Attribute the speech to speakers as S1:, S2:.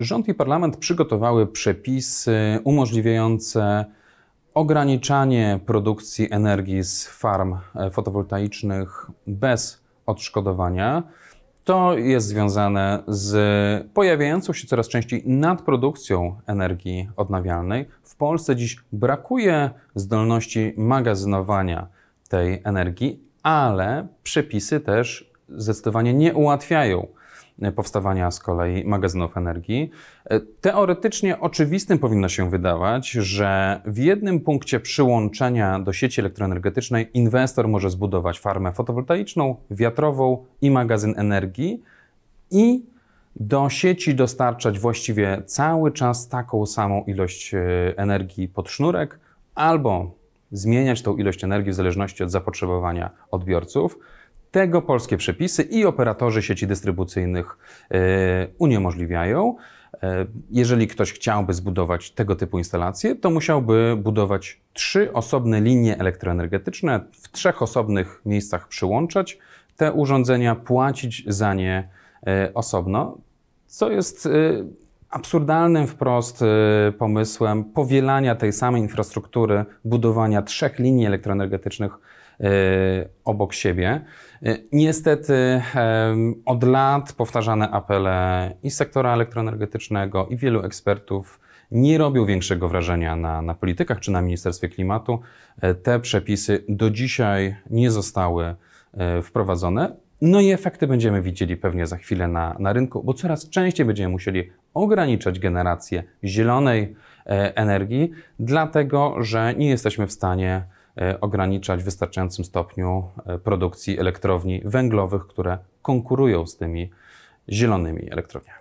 S1: Rząd i parlament przygotowały przepisy umożliwiające ograniczanie produkcji energii z farm e, fotowoltaicznych bez odszkodowania. To jest związane z pojawiającą się coraz częściej nadprodukcją energii odnawialnej. W Polsce dziś brakuje zdolności magazynowania tej energii, ale przepisy też zdecydowanie nie ułatwiają powstawania z kolei magazynów energii. Teoretycznie oczywistym powinno się wydawać, że w jednym punkcie przyłączenia do sieci elektroenergetycznej inwestor może zbudować farmę fotowoltaiczną, wiatrową i magazyn energii i do sieci dostarczać właściwie cały czas taką samą ilość e, energii pod sznurek albo zmieniać tą ilość energii w zależności od zapotrzebowania odbiorców. Tego polskie przepisy i operatorzy sieci dystrybucyjnych e, uniemożliwiają. E, jeżeli ktoś chciałby zbudować tego typu instalację, to musiałby budować trzy osobne linie elektroenergetyczne, w trzech osobnych miejscach przyłączać te urządzenia, płacić za nie e, osobno, co jest absurdalnym wprost y, pomysłem powielania tej samej infrastruktury, budowania trzech linii elektroenergetycznych y, obok siebie. Y, niestety od lat powtarzane apele i sektora elektroenergetycznego, i wielu ekspertów nie robią większego wrażenia na, na politykach czy na Ministerstwie Klimatu. E, te przepisy do dzisiaj nie zostały e, wprowadzone. No i efekty będziemy widzieli pewnie za chwilę na, na rynku, bo coraz częściej będziemy musieli ograniczać generację zielonej e, energii, dlatego że nie jesteśmy w stanie e, ograniczać w wystarczającym stopniu e, produkcji elektrowni węglowych, które konkurują z tymi zielonymi elektrowniami.